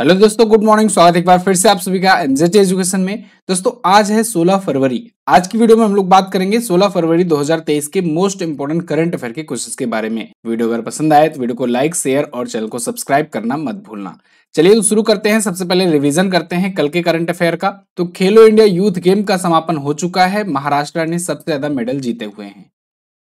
hello दोस्तों good morning स्वागत एक बार फिर से आप सभी का एमजेटी एजुकेशन में दोस्तों आज है 16 फरवरी आज की वीडियो में हम लोग बात करेंगे 16 फरवरी 2023 के मोस्ट इंपोर्टेंट करंट अफेयर के क्वेश्चंस के बारे में वीडियो अगर पसंद आए तो वीडियो को लाइक शेयर और चैनल को सब्सक्राइब करना मत भूलना चलिए तो शुरू करते हैं सबसे पहले रिविजन करते हैं कल के करंट अफेयर का तो खेलो इंडिया यूथ गेम का समापन हो चुका है महाराष्ट्र ने सबसे ज्यादा मेडल जीते हुए हैं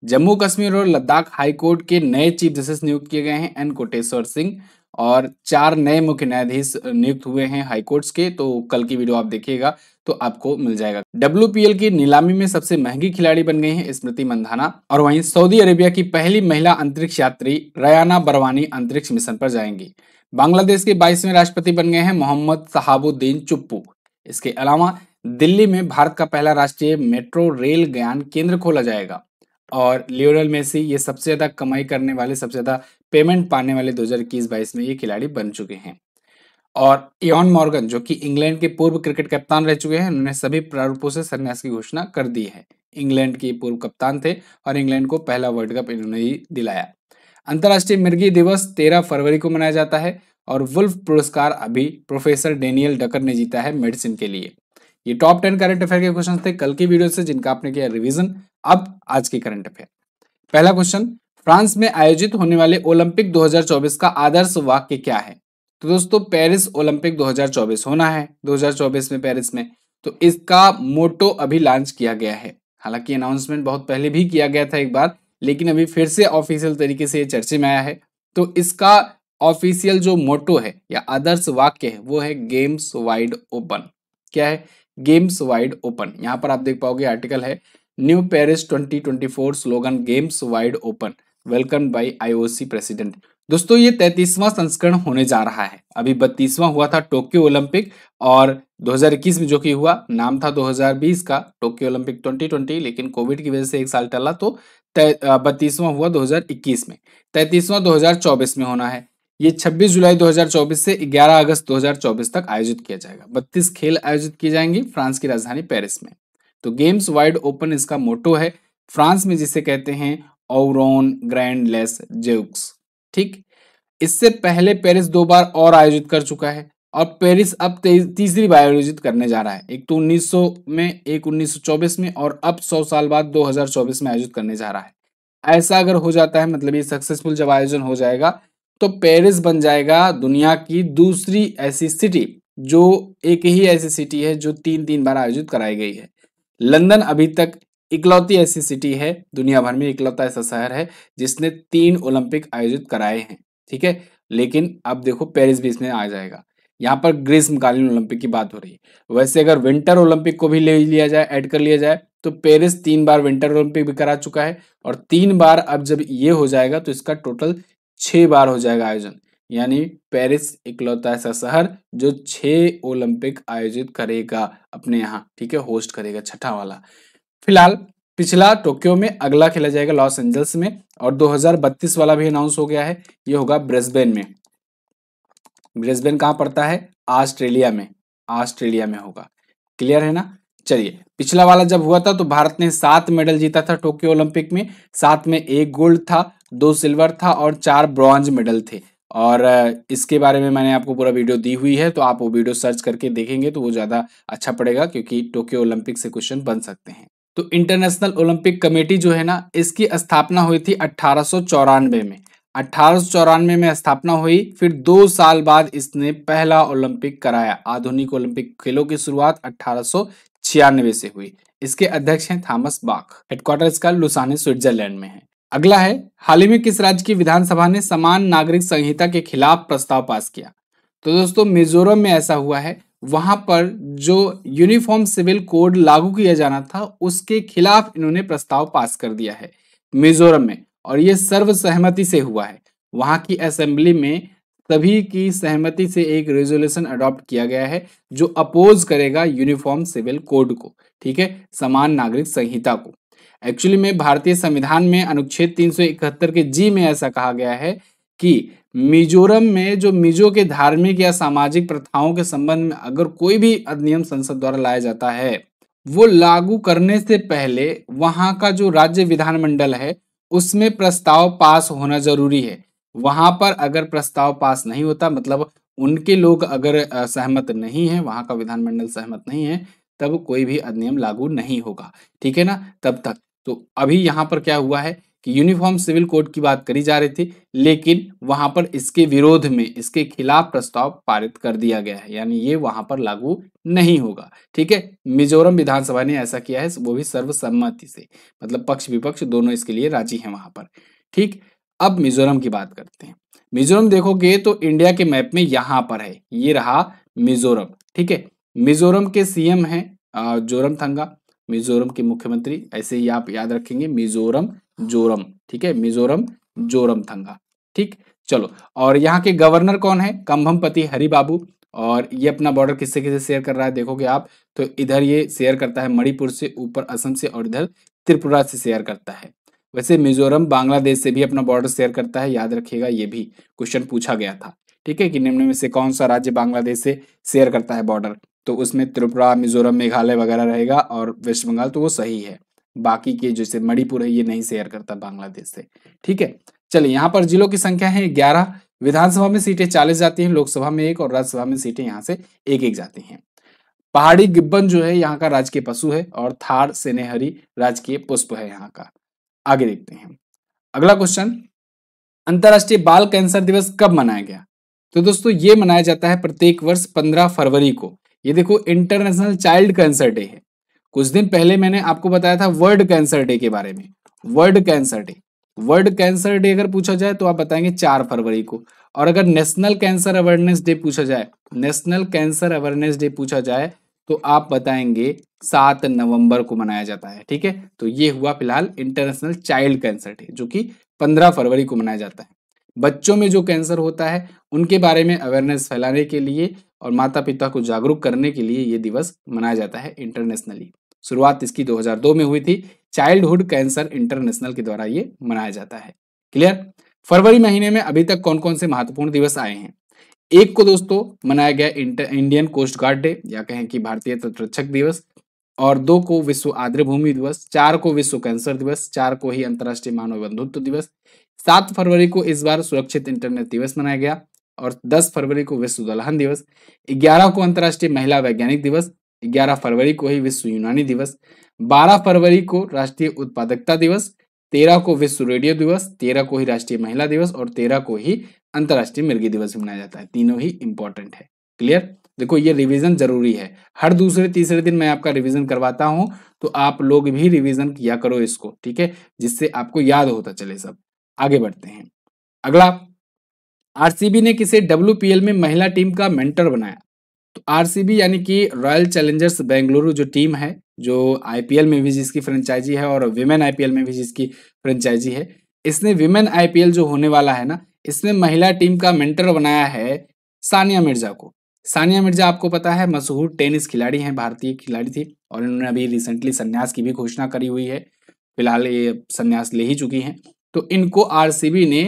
जम्मू कश्मीर और लद्दाख हाईकोर्ट के नए चीफ जस्टिस नियुक्त किए गए हैं एन कोटेश्वर सिंह और चार नए मुख्य न्यायाधीश नियुक्त हुए हैं हाईकोर्ट्स के तो कल की वीडियो आप देखिएगा तो आपको मिल जाएगा डब्ल्यू की नीलामी में सबसे महंगी खिलाड़ी बन गई हैं स्मृति मंधाना और वहीं सऊदी अरेबिया की पहली महिला अंतरिक्ष यात्री रयाना बरवानी अंतरिक्ष मिशन पर जाएंगी बांग्लादेश के बाईसवें राष्ट्रपति बन गए हैं मोहम्मद सहाबुद्दीन चुप्पू इसके अलावा दिल्ली में भारत का पहला राष्ट्रीय मेट्रो रेल ज्ञान केंद्र खोला जाएगा और लियोनल मेसी ये सबसे ज़्यादा कमाई करने वाले सबसे ज़्यादा पेमेंट पाने वाले 2021-22 में ये खिलाड़ी बन चुके हैं और इन मॉर्गन जो कि इंग्लैंड के पूर्व क्रिकेट कप्तान रह चुके हैं उन्होंने सभी प्रारूपों से संन्यास की घोषणा कर दी है इंग्लैंड के पूर्व कप्तान थे और इंग्लैंड को पहला वर्ल्ड कप इन्होंने ही दिलाया अंतर्राष्ट्रीय मिर्गी दिवस तेरह फरवरी को मनाया जाता है और वुल्फ पुरस्कार अभी प्रोफेसर डेनियल डकर ने जीता है मेडिसिन के लिए ये टॉप टेन करंट अफेयर के क्वेश्चन थे कल की वीडियो से जिनका आपने किया रिविजन अब आज के करंट अफेयर पहला क्वेश्चन फ्रांस में आयोजित होने वाले ओलंपिक 2024 का आदर्श वाक्य क्या है तो दोस्तों पेरिस ओलंपिक 2024 होना है 2024 में पेरिस में तो इसका मोटो अभी लॉन्च किया गया है हालांकि अनाउंसमेंट बहुत पहले भी किया गया था एक बार लेकिन अभी फिर से ऑफिशियल तरीके से ये चर्चे में आया है तो इसका ऑफिशियल जो मोटो है या आदर्श वाक्य है वो है गेम्स वाइड ओपन क्या है गेम्स वाइड ओपन यहाँ पर आप देख पाओगे आर्टिकल है new Paris 2024 slogan games wide open welcome by IOC president दोस्तों ये तैतीसवां संस्करण होने जा रहा है अभी बत्तीसवां हुआ था टोक्यो ओलंपिक और 2021 में जो कि हुआ नाम था 2020 का टोक्यो ओलंपिक 2020 लेकिन कोविड की वजह से एक साल टला तो बत्तीसवां हुआ 2021 में तैतीसवां 2024 में होना है ये 26 जुलाई 2024 से 11 अगस्त 2024 तक आयोजित किया जाएगा 32 खेल आयोजित किए जाएंगे फ्रांस की राजधानी पेरिस में तो गेम्स वाइड ओपन इसका मोटो है फ्रांस में जिसे कहते हैं ओरोन ग्रैंड लेस जेक्स ठीक इससे पहले पेरिस दो बार और आयोजित कर चुका है और पेरिस अब तीसरी बार आयोजित करने जा रहा है एक तो उन्नीस में एक उन्नीस में और अब सौ साल बाद दो में आयोजित करने जा रहा है ऐसा अगर हो जाता है मतलब ये सक्सेसफुल जब आयोजन हो जाएगा तो पेरिस बन जाएगा दुनिया की दूसरी ऐसी सिटी जो एक ही ऐसी सिटी है जो तीन तीन बार आयोजित कराई गई है लंदन अभी तक इकलौती ऐसी सिटी है दुनिया भर में इकलौता ऐसा शहर है जिसने तीन ओलंपिक आयोजित कराए हैं ठीक है लेकिन अब देखो पेरिस भी इसमें आ जाएगा यहाँ पर ग्रीष्मकालीन ओलंपिक की बात हो रही है वैसे अगर विंटर ओलंपिक को भी ले लिया जाए ऐड कर लिया जाए तो पेरिस तीन बार विंटर ओलंपिक भी करा चुका है और तीन बार अब जब ये हो जाएगा तो इसका टोटल छह बार हो जाएगा आयोजन यानी पेरिस इकलौता ऐसा शहर जो छह ओलंपिक आयोजित करेगा अपने यहाँ ठीक है होस्ट करेगा छठा वाला फिलहाल पिछला टोक्यो में अगला खेला जाएगा लॉस एंजल्स में और 2032 वाला भी अनाउंस हो गया है ये होगा ब्रिस्बेन में ब्रिस्बेन कहाँ पड़ता है ऑस्ट्रेलिया में ऑस्ट्रेलिया में होगा क्लियर है ना चलिए पिछला वाला जब हुआ था तो भारत ने सात मेडल जीता था टोक्यो ओलंपिक में सात में एक गोल्ड था दो सिल्वर था और चार ब्रॉन्ज मेडल थे और इसके बारे में मैंने आपको पूरा वीडियो दी हुई है तो आप वो वीडियो सर्च करके देखेंगे तो वो ज़्यादा अच्छा पड़ेगा क्योंकि टोक्यो ओलंपिक से क्वेश्चन बन सकते हैं तो इंटरनेशनल ओलंपिक कमेटी जो है ना इसकी स्थापना हुई थी अट्ठारह में अट्ठारह में स्थापना हुई फिर दो साल बाद इसने पहला ओलंपिक कराया आधुनिक ओलंपिक खेलों की शुरुआत अट्ठारह से हुई इसके अध्यक्ष हैं थॉमस बाक हेडक्वार्टर इसका लुसाने स्विट्जरलैंड में है अगला है हाल ही में किस राज्य की विधानसभा ने समान नागरिक संहिता के खिलाफ प्रस्ताव पास किया तो दोस्तों मिजोरम में ऐसा हुआ है वहां पर जो यूनिफॉर्म सिविल कोड लागू किया जाना था उसके खिलाफ इन्होंने प्रस्ताव पास कर दिया है मिजोरम में और ये सर्वसहमति से हुआ है वहां की असेंबली में सभी की सहमति से एक रेजोल्यूशन अडॉप्ट किया गया है जो अपोज करेगा यूनिफॉर्म सिविल कोड को ठीक है समान नागरिक संहिता को एक्चुअली में भारतीय संविधान में अनुच्छेद 371 के जी में ऐसा कहा गया है कि मिजोरम में जो मिजो के धार्मिक या सामाजिक प्रथाओं के संबंध में अगर कोई भी अधिनियम संसद द्वारा लाया जाता है वो लागू करने से पहले वहां का जो राज्य विधानमंडल है उसमें प्रस्ताव पास होना जरूरी है वहां पर अगर प्रस्ताव पास नहीं होता मतलब उनके लोग अगर सहमत नहीं है वहां का विधानमंडल सहमत नहीं है तब कोई भी अधिनियम लागू नहीं होगा ठीक है ना तब तक तो अभी यहाँ पर क्या हुआ है कि यूनिफॉर्म सिविल कोड की बात करी जा रही थी लेकिन वहां पर इसके विरोध में इसके खिलाफ प्रस्ताव पारित कर दिया गया है यानी ये वहां पर लागू नहीं होगा ठीक है मिजोरम विधानसभा ने ऐसा किया है वो भी सर्वसम्मति से मतलब पक्ष विपक्ष दोनों इसके लिए राजी हैं वहां पर ठीक अब मिजोरम की बात करते हैं मिजोरम देखोगे तो इंडिया के मैप में यहाँ पर है ये रहा मिजोरम ठीक है मिजोरम के सीएम हैं जोरम थंगा मिजोरम के मुख्यमंत्री ऐसे ही आप याद रखेंगे मिजोरम जोरम ठीक है मिजोरम जोरम थंगा ठीक चलो और यहाँ के गवर्नर कौन है पति हरिबाबू और ये अपना बॉर्डर किससे किससे शेयर कर रहा है देखोगे आप तो इधर ये शेयर करता है मणिपुर से ऊपर असम से और इधर त्रिपुरा से शेयर करता है वैसे मिजोरम बांग्लादेश से भी अपना बॉर्डर शेयर करता है याद रखिएगा ये भी क्वेश्चन पूछा गया था ठीक है कि निम्न में से कौन सा राज्य बांग्लादेश से शेयर करता है बॉर्डर तो उसमें त्रिपुरा मिजोरम मेघालय वगैरह रहेगा और वेस्ट बंगाल तो वो सही है बाकी के जैसे मणिपुर है ये नहीं शेयर करता बांग्लादेश से ठीक है चलिए यहाँ पर जिलों की संख्या है ग्यारह विधानसभा में सीटें चालीस जाती हैं लोकसभा में एक और राज्यसभा में सीटें यहाँ से एक एक जाती हैं पहाड़ी गिब्बन जो है यहाँ का राजकीय पशु है और थार सेनेहरी राजकीय पुष्प है यहाँ का आगे देखते हैं अगला क्वेश्चन अंतर्राष्ट्रीय बाल कैंसर दिवस कब मनाया गया तो दोस्तों ये मनाया जाता है प्रत्येक वर्ष पंद्रह फरवरी को ये देखो इंटरनेशनल चाइल्ड कैंसर डे है कुछ दिन पहले मैंने आपको बताया था वर्ल्ड कैंसर डे के बारे में world cancer day world cancer day अगर पूछा जाए तो आप बताएंगे चार फरवरी को और अगर नेशनल कैंसर अवेयरनेस डे पूछा जाए नेशनल कैंसर अवेयरनेस डे पूछा जाए तो आप बताएंगे सात नवंबर को मनाया जाता है ठीक है तो ये हुआ फिलहाल इंटरनेशनल चाइल्ड कैंसर डे जो कि पंद्रह फरवरी को मनाया जाता है बच्चों में जो कैंसर होता है उनके बारे में अवेयरनेस फैलाने के लिए और माता पिता को जागरूक करने के लिए ये दिवस मनाया जाता है इंटरनेशनली शुरुआत इसकी 2002 में हुई थी चाइल्डहुड कैंसर इंटरनेशनल के द्वारा ये मनाया जाता है क्लियर फरवरी महीने में अभी तक कौन कौन से महत्वपूर्ण दिवस आए हैं एक को दोस्तों मनाया गया inter Indian coast guard day या कहें कि भारतीय तटरक्षक दिवस और दो को विश्व आर्द्र भूमि दिवस चार को विश्व कैंसर दिवस चार को ही अंतर्राष्ट्रीय मानव बंधुत्व दिवस सात फरवरी को इस बार सुरक्षित इंटरनेट दिवस मनाया गया और 10 फरवरी को विश्व दलहन दिवस 11 को अंतर्राष्ट्रीय महिला वैज्ञानिक दिवस 11 फरवरी को ही विश्व यूनानी दिवस 12 फरवरी को राष्ट्रीय उत्पादकता दिवस 13 को विश्व रेडियो दिवस 13 को ही राष्ट्रीय महिला दिवस और 13 को ही अंतर्राष्ट्रीय मिर्गी दिवस मनाया जाता है तीनों ही इंपॉर्टेंट है क्लियर देखो ये रिवीजन जरूरी है हर दूसरे तीसरे दिन मैं आपका रिवीजन करवाता हूँ तो आप लोग भी रिवीजन किया करो इसको ठीक है जिससे आपको याद होता चले सब आगे बढ़ते हैं अगला आरसीबी ने किसे डब्ल्यू में महिला टीम का मेंटर बनाया तो आरसीबी यानी कि रॉयल चैलेंजर्स बेंगलुरु जो टीम है जो आईपीएल में भी जिसकी फ्रेंचाइजी है और विमेन आईपीएल में भी जिसकी फ्रेंचाइजी है इसने विमेन आईपीएल जो होने वाला है ना इसमें महिला टीम का मेंटर बनाया है सानिया मिर्जा को सानिया मिर्जा आपको पता है मशहूर टेनिस खिलाड़ी हैं भारतीय खिलाड़ी थी और इन्होंने अभी रिसेंटली संन्यास की भी घोषणा करी हुई है फिलहाल ये संन्यास ले ही चुकी हैं तो इनको आरसीबी ने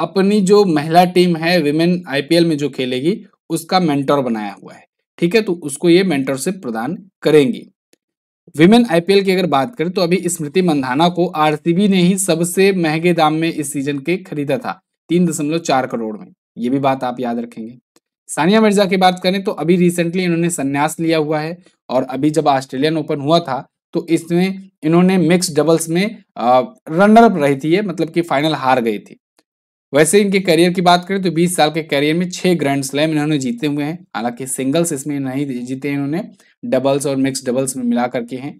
अपनी जो महिला टीम है विमेन आईपीएल में जो खेलेगी उसका मेंटोर बनाया हुआ है ठीक है तो उसको ये मेंटरशिप प्रदान करेंगी विमेन आईपीएल की अगर बात करें तो अभी स्मृति मंधाना को आरसीबी ने ही सबसे महंगे दाम में इस सीजन के खरीदा था तीन दशमलव चार करोड़ में ये भी बात आप याद रखेंगे सानिया मिर्जा की बात करें तो अभी रिसेंटली इन्होंने संन्यास लिया हुआ है और अभी जब ऑस्ट्रेलियन ओपन हुआ था तो इसमें इन्होंने मिक्स डबल्स में रनर अप रही थी मतलब कि फाइनल हार गई थी वैसे इनके करियर की बात करें तो 20 साल के करियर में छह ग्रैंड स्लैम इन्होंने जीते हुए हैं हालांकि सिंगल्स इसमें नहीं जीते इन्होंने डबल्स और मिक्स डबल्स में मिला करके हैं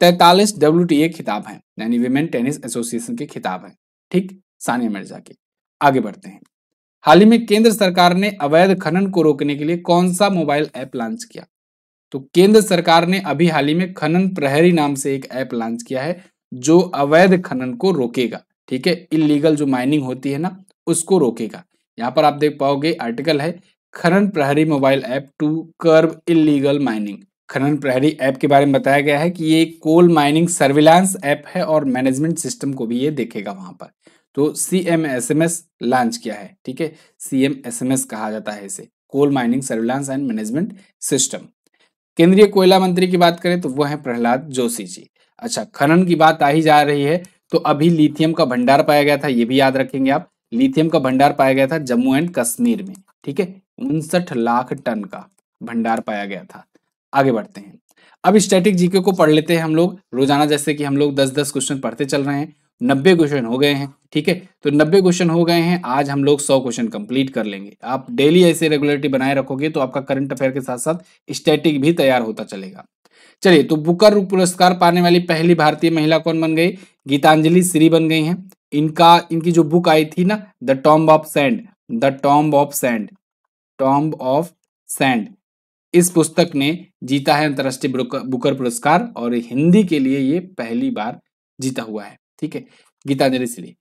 तैतालीस डब्ल्यू खिताब हैं यानी वीमेन टेनिस एसोसिएशन के खिताब हैं ठीक सानिया मिर्जा के आगे बढ़ते हैं हाल ही में केंद्र सरकार ने अवैध खनन को रोकने के लिए कौन सा मोबाइल ऐप लॉन्च किया तो केंद्र सरकार ने अभी हाल ही में खनन प्रहरी नाम से एक ऐप लॉन्च किया है जो अवैध खनन को रोकेगा ठीक है इलीगल जो माइनिंग होती है ना उसको रोकेगा यहाँ पर आप देख पाओगे आर्टिकल है Khanan Prahari mobile app to curb illegal mining Khanan Prahari app के बारे में बताया गया है कि ये कोल माइनिंग सर्विलांस ऐप है और मैनेजमेंट सिस्टम को भी ये देखेगा वहां पर तो C M S M S launch किया है ठीक है C M S M S कहा जाता है इसे coal mining surveillance and management system केंद्रीय कोयला मंत्री की बात करें तो वह है प्रहलाद जोशी जी अच्छा खनन की बात आ ही जा रही है तो अभी लिथियम का भंडार पाया गया था ये भी याद रखेंगे आप लिथियम का भंडार पाया गया था जम्मू एंड कश्मीर में ठीक है उनसठ लाख टन का भंडार पाया गया था आगे बढ़ते हैं अब स्टैटिक जीके को पढ़ लेते हैं हम लोग रोजाना जैसे कि हम लोग दस दस क्वेश्चन पढ़ते चल रहे हैं नब्बे क्वेश्चन हो गए हैं ठीक है तो नब्बे क्वेश्चन हो गए हैं आज हम लोग सौ क्वेश्चन कंप्लीट कर लेंगे आप डेली ऐसे रेगुलरिटी बनाए रखोगे तो आपका करंट अफेयर के साथ साथ स्टैटिक भी तैयार होता चलेगा चलिए तो बुकर पुरस्कार पाने वाली पहली भारतीय महिला कौन बन गई गीतांजलि श्री बन गई हैं इनका इनकी जो बुक आई थी ना the tomb of sand the tomb of sand tomb of sand इस पुस्तक ने जीता है अंतरराष्ट्रीय बुकर पुरस्कार और हिंदी के लिए ये पहली बार जीता हुआ है ठीक है गीतांजलि श्री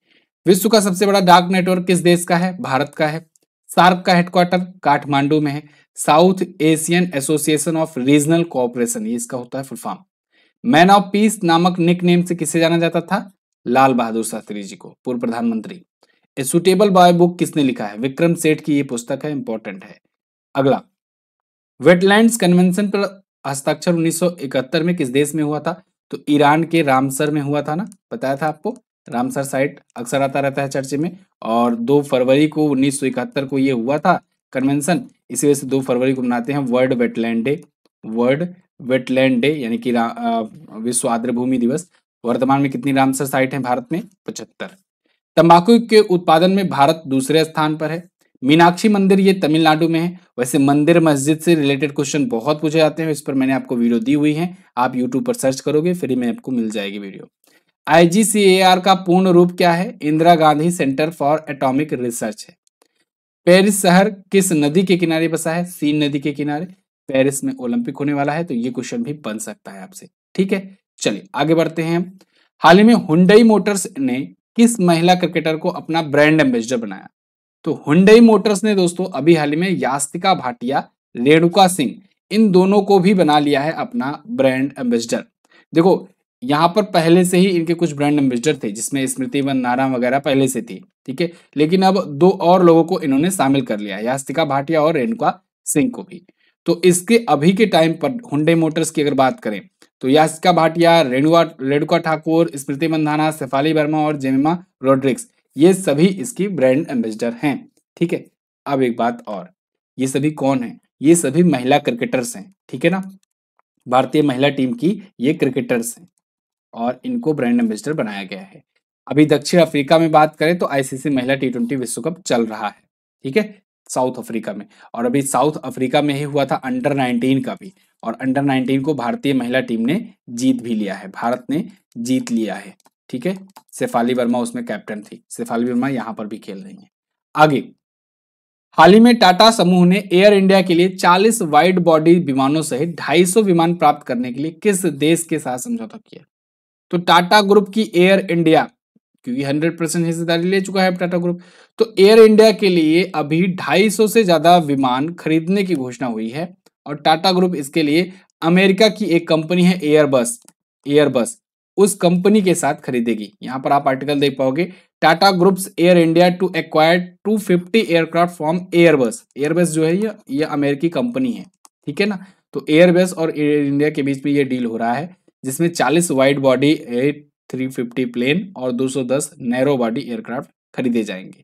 विश्व का सबसे बड़ा डार्क नेटवर्क किस देश का है भारत का है सार्क का हेडक्वार्टर काठमांडू में है South Asian association of regional cooperation ये इसका होता है full form man of peace नामक निक नेम से किसे जाना जाता था लाल बहादुर शास्त्री जी को पूर्व प्रधानमंत्री ए सुटेबल बॉय बुक किसने लिखा है विक्रम सेठ की ये पुस्तक है इंपॉर्टेंट है अगला वेटलैंड कन्वेंशन पर हस्ताक्षर उन्नीस में किस देश में हुआ था तो ईरान के रामसर में हुआ था ना बताया था आपको रामसर साइट अक्सर आता रहता है चर्चे में और दो फरवरी को 1971 को यह हुआ था कन्वेंशन इसी वजह से दो फरवरी को मनाते हैं world wetland day world wetland day यानी कि विश्व भूमि दिवस वर्तमान में कितनी रामसर साइट है भारत में पचहत्तर तंबाकू के उत्पादन में भारत दूसरे स्थान पर है मीनाक्षी मंदिर ये तमिलनाडु में है वैसे मंदिर मस्जिद से रिलेटेड क्वेश्चन बहुत पूछे जाते हैं इस पर मैंने आपको वीडियो दी हुई है आप यूट्यूब पर सर्च करोगे फ्री में आपको मिल जाएगी वीडियो आई का पूर्ण रूप क्या है Indira Gandhi centre for atomic research है पेरिस शहर किस नदी के किनारे बसा है सीन नदी के किनारे पेरिस में ओलंपिक होने वाला है तो ये क्वेश्चन भी बन सकता है आपसे ठीक है चलिए आगे बढ़ते हैं हाल ही में हुंडई मोटर्स ने किस महिला क्रिकेटर को अपना ब्रांड एम्बेसडर बनाया तो हुंडई मोटर्स ने दोस्तों अभी हाल ही में यास्तिका भाटिया रेणुका सिंह इन दोनों को भी बना लिया है अपना ब्रांड एम्बेसडर देखो यहाँ पर पहले से ही इनके कुछ ब्रांड एम्बेसडर थे जिसमें स्मृति वन नारायण वगैरह पहले से थी ठीक है लेकिन अब दो और लोगों को इन्होंने शामिल कर लिया यास्तिका भाटिया और रेणुका सिंह को भी तो इसके अभी के टाइम पर हुडे मोटर्स की अगर बात करें तो यास्तिका भाटिया रेणुआ रेणुका ठाकुर स्मृति मंदाना शेफाली वर्मा और जेमिमा रोड्रिक्स ये सभी इसकी ब्रांड एम्बेसडर हैं ठीक है अब एक बात और ये सभी कौन है ये सभी महिला क्रिकेटर्स हैं ठीक है ना भारतीय महिला टीम की ये क्रिकेटर्स हैं और इनको ब्रांड एम्बेसडर बनाया गया है अभी दक्षिण अफ्रीका में बात करें तो आईसीसी महिला टी ट्वेंटी विश्व कप चल रहा है ठीक है साउथ अफ्रीका में और अभी साउथ अफ्रीका में ही हुआ था अंडर 19 का भी और अंडर 19 को भारतीय महिला टीम ने जीत भी लिया है भारत ने जीत लिया है ठीक है शेफाली वर्मा उसमें कैप्टन थी शेफाली वर्मा यहाँ पर भी खेल रही है आगे हाल ही में टाटा समूह ने एयर इंडिया के लिए 40 वाइड बॉडी विमानों सहित 250 विमान प्राप्त करने के लिए किस देश के साथ समझौता किया तो टाटा ग्रुप की एयर इंडिया क्योंकि हंड्रेड परसेंट हिस्सेदारी ले चुका है टाटा ग्रुप तो एयर इंडिया के लिए अभी 250 से ज्यादा विमान खरीदने की घोषणा हुई है और टाटा ग्रुप इसके लिए अमेरिका की एक कंपनी है एयरबस एयरबस उस कंपनी के साथ खरीदेगी यहां पर आप आर्टिकल देख पाओगे Tata groups Air India to acquire 250 aircraft from Airbus Airbus जो है ये अमेरिकी कंपनी है ठीक है ना तो एयरबस और एयर इंडिया के बीच में ये डील हो रहा है जिसमें 40 wide body A three fifty plane और 210 नैरो बॉडी एयरक्राफ्ट खरीदे जाएंगे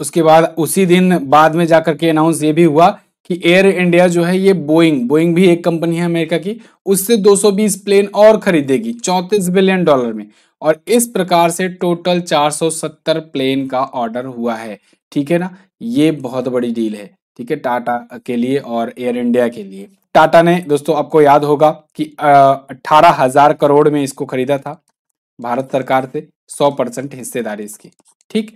उसके बाद उसी दिन बाद में जाकर के अनाउंस ये भी हुआ कि एयर इंडिया जो है ये बोइंग बोइंग भी एक कंपनी है अमेरिका की उससे 220 प्लेन और खरीदेगी 34 बिलियन डॉलर में और इस प्रकार से टोटल 470 प्लेन का ऑर्डर हुआ है ठीक है ना ये बहुत बड़ी डील है ठीक है टाटा के लिए और एयर इंडिया के लिए टाटा ने दोस्तों आपको याद होगा कि अठारह हजार करोड़ में इसको खरीदा था भारत सरकार से सौ परसेंट हिस्सेदारी इसकी ठीक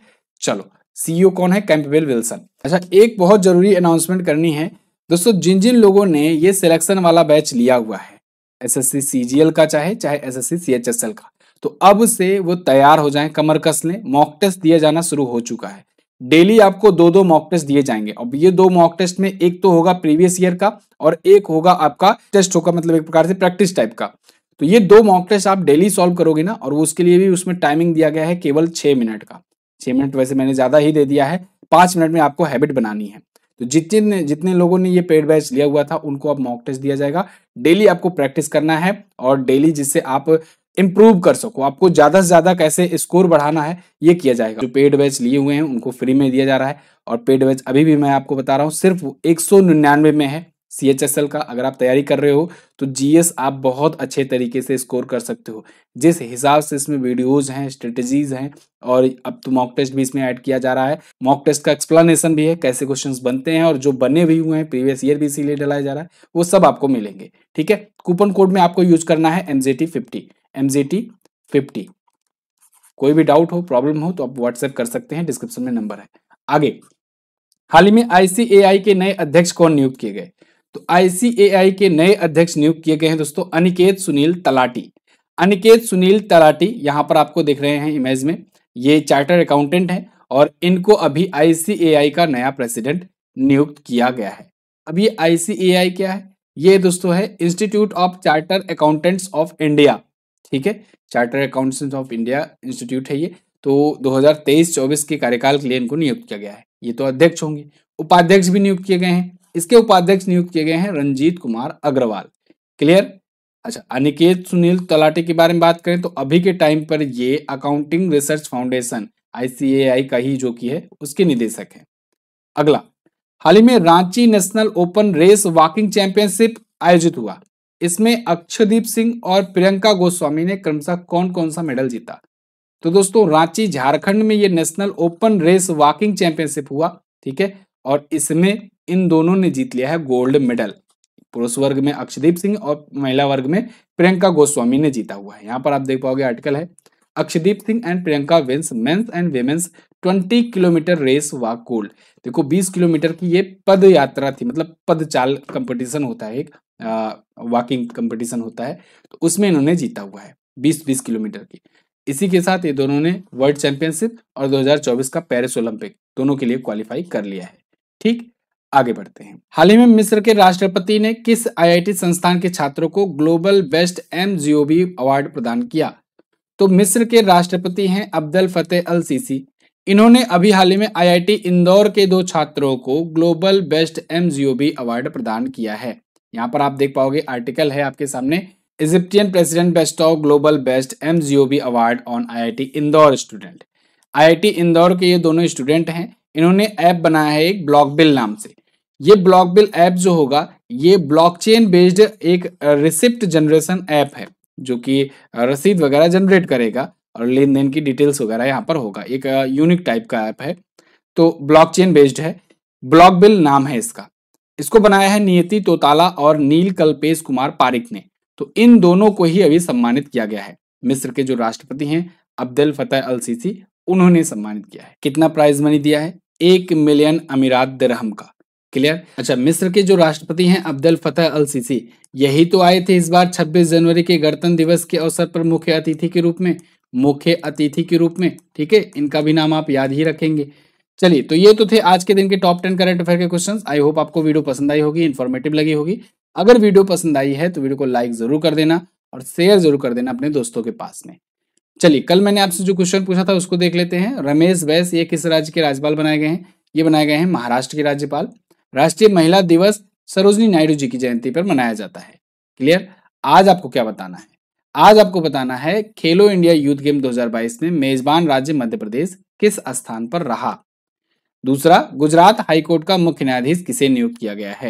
चलो सीईओ e कौन है कैंपबेल विल्सन अच्छा एक बहुत जरूरी अनाउंसमेंट करनी है दोस्तों जिन जिन लोगों ने ये सिलेक्शन वाला बैच लिया हुआ है एसएससी सीजीएल का चाहे चाहे एसएससी सीएचएसएल का तो अब से वो तैयार हो जाए कमर कस लें मॉक टेस्ट दिया जाना शुरू हो चुका है डेली आपको दो दो मॉक टेस्ट दिए जाएंगे अब ये दो मॉक टेस्ट में एक तो होगा प्रीवियस ईयर का और एक होगा आपका टेस्ट होगा मतलब एक प्रकार से प्रैक्टिस टाइप का तो ये दो मॉक टेस्ट आप डेली सॉल्व करोगे ना और उसके लिए भी उसमें टाइमिंग दिया गया है केवल छह मिनट का छह मिनट वैसे मैंने ज़्यादा ही दे दिया है पांच मिनट में आपको हैबिट बनानी है तो जितने जितने लोगों ने ये पेड बैच लिया हुआ था उनको अब मॉक टेस्ट दिया जाएगा डेली आपको प्रैक्टिस करना है और डेली जिससे आप इम्प्रूव कर सको आपको ज्यादा से ज्यादा कैसे स्कोर बढ़ाना है ये किया जाएगा जो पेड बैच लिए हुए हैं उनको फ्री में दिया जा रहा है और पेड बैच अभी भी मैं आपको बता रहा हूँ सिर्फ एक में है सी का अगर आप तैयारी कर रहे हो तो जीएस आप बहुत अच्छे तरीके से स्कोर कर सकते हो जिस हिसाब से इसमें वीडियोज हैं स्ट्रेटजीज हैं और अब तो मॉक टेस्ट भी इसमें ऐड किया जा रहा है मॉक टेस्ट का एक्सप्लेनेशन भी है कैसे क्वेश्चंस बनते हैं और जो बने भी हुए हैं प्रीवियस ईयर भी इसीलिए डलाया जा रहा है वो सब आपको मिलेंगे ठीक है कूपन कोड में आपको यूज करना है फिफ्टी एम टी फिफ्टी कोई भी डाउट हो प्रॉब्लम हो तो आप व्हाट्सएप कर सकते हैं डिस्क्रिप्शन में नंबर है आगे हाल ही में आईसीएआई के नए अध्यक्ष कौन नियुक्त किए गए तो आईसीएआई के नए अध्यक्ष नियुक्त किए गए हैं दोस्तों अनिकेत सुनील तलाटी अनिकेत सुनील तलाटी यहाँ पर आपको देख रहे हैं इमेज में ये चार्टर अकाउंटेंट है और इनको अभी आईसीएआई का नया प्रेसिडेंट नियुक्त किया गया है अब ये आईसीएआई क्या है ये दोस्तों है institute of charter accountants of India ठीक है charter accountant of India institute है ये तो 2023-24 के कार्यकाल के लिए इनको नियुक्त किया गया है ये तो अध्यक्ष होंगे उपाध्यक्ष भी नियुक्त किए गए हैं इसके उपाध्यक्ष नियुक्त किए गए हैं रंजीत कुमार अग्रवाल क्लियर अच्छा अनिकेत सुनील तलाटे के बारे में बात करें तो अभी के टाइम पर ये अकाउंटिंग रिसर्च फाउंडेशन आईसीएआई का ही जो की है उसके निदेशक है अगला हाल ही में Ranchi national open race walking championship आयोजित हुआ इसमें अक्षदीप सिंह और प्रियंका गोस्वामी ने क्रमशः कौन कौन सा मेडल जीता तो दोस्तों रांची झारखंड में ये national open race walking championship हुआ ठीक है और इसमें इन दोनों ने जीत लिया है गोल्ड मेडल पुरुष वर्ग में अक्षदीप सिंह और महिला वर्ग में प्रियंका गोस्वामी ने जीता हुआ है यहाँ पर आप देख पाओगे आर्टिकल है Akshdeep Singh and Priyanka wins men's and women's 20 kilometre race walk gold देखो 20 किलोमीटर की ये पद यात्रा थी मतलब पद चाल कंपटीशन होता है एक वॉकिंग कंपटीशन होता है तो उसमें इन्होंने जीता हुआ है बीस बीस किलोमीटर की इसी के साथ ये दोनों ने वर्ल्ड चैंपियनशिप और 2024 का पेरिस ओलंपिक दोनों के लिए क्वालिफाई कर लिया है ठीक आगे बढ़ते हैं हाल ही में मिस्र के राष्ट्रपति ने किस आईआईटी संस्थान के छात्रों को ग्लोबल बेस्ट एम अवार्ड प्रदान किया तो मिस्र के राष्ट्रपति हैं अब्दुल फतेह अल सीसी इन्होंने अभी हाल ही में आईआईटी इंदौर के दो छात्रों को ग्लोबल बेस्ट एम अवार्ड प्रदान किया है यहाँ पर आप देख पाओगे आर्टिकल है आपके सामने Egyptian president best of global best M award on I Indore student I Indore के ये दोनों स्टूडेंट हैं इन्होंने ऐप बनाया है एक ब्लॉक बिल नाम से ये ब्लॉक बिल ऐप जो होगा ये ब्लॉकचेन बेस्ड एक रिसिप्ट जनरेशन ऐप है जो कि रसीद वगैरह जनरेट करेगा और लेन देन की डिटेल्स वगैरह यहाँ पर होगा एक यूनिक टाइप का ऐप है तो ब्लॉकचेन बेस्ड है ब्लॉक बिल नाम है इसका इसको बनाया है नियति तोताला और नील कल्पेश कुमार पारिक ने तो इन दोनों को ही अभी सम्मानित किया गया है मिस्र के जो राष्ट्रपति हैं अब्दुल फतेह अल सीसी उन्होंने सम्मानित किया है कितना प्राइज मनी दिया है एक मिलियन अमीरात दरहम का क्लियर अच्छा मिस्र के जो राष्ट्रपति हैं अब्दुल फतेह अल सीसी यही तो आए थे इस बार 26 जनवरी के गणतंत्र दिवस के अवसर पर मुख्य अतिथि के रूप में मुख्य अतिथि के रूप में ठीक है इनका भी नाम आप याद ही रखेंगे चलिए तो ये तो थे आज के दिन के टॉप टेन करंट अफेयर के क्वेश्चन आई होप आपको वीडियो पसंद आई होगी इन्फॉर्मेटिव लगी होगी अगर वीडियो पसंद आई है तो वीडियो को लाइक जरूर कर देना और शेयर जरूर कर देना अपने दोस्तों के पास में चलिए कल मैंने आपसे जो क्वेश्चन पूछा था उसको देख लेते हैं रमेश बैस ये किस राज्य के राज्यपाल बनाए गए हैं ये बनाए गए हैं महाराष्ट्र के राज्यपाल राष्ट्रीय महिला दिवस सरोजनी नायडू जी की जयंती पर मनाया जाता है क्लियर आज आपको क्या बताना है आज आपको बताना है खेलो इंडिया यूथ गेम 2022 में मेजबान राज्य मध्य प्रदेश किस स्थान पर रहा दूसरा गुजरात हाईकोर्ट का मुख्य न्यायाधीश किसे नियुक्त किया गया है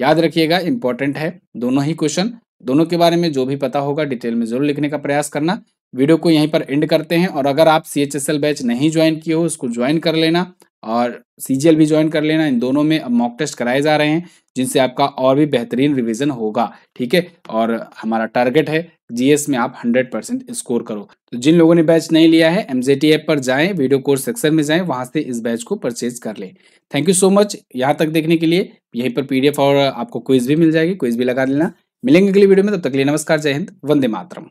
याद रखिएगा इंपॉर्टेंट है दोनों ही क्वेश्चन दोनों के बारे में जो भी पता होगा डिटेल में जरूर लिखने का प्रयास करना वीडियो को यहीं पर एंड करते हैं और अगर आप सी बैच नहीं ज्वाइन किए हो उसको ज्वाइन कर लेना और सी भी ज्वाइन कर लेना इन दोनों में अब मॉक टेस्ट कराए जा रहे हैं जिनसे आपका और भी बेहतरीन रिवीजन होगा ठीक है और हमारा टारगेट है जीएस में आप 100 परसेंट स्कोर करो तो जिन लोगों ने बैच नहीं लिया है एमजेटी ऐप पर जाएं वीडियो कोर्स सेक्शन में जाएं वहां से इस बैच को परचेज कर लें थैंक यू सो मच यहाँ तक देखने के लिए यहीं पर पीडीएफ और आपको क्विज भी मिल जाएगी क्विज भी लगा लेना मिलेंगे अगली वीडियो में तब तक लिए नमस्कार जय हिंद वंदे मातरम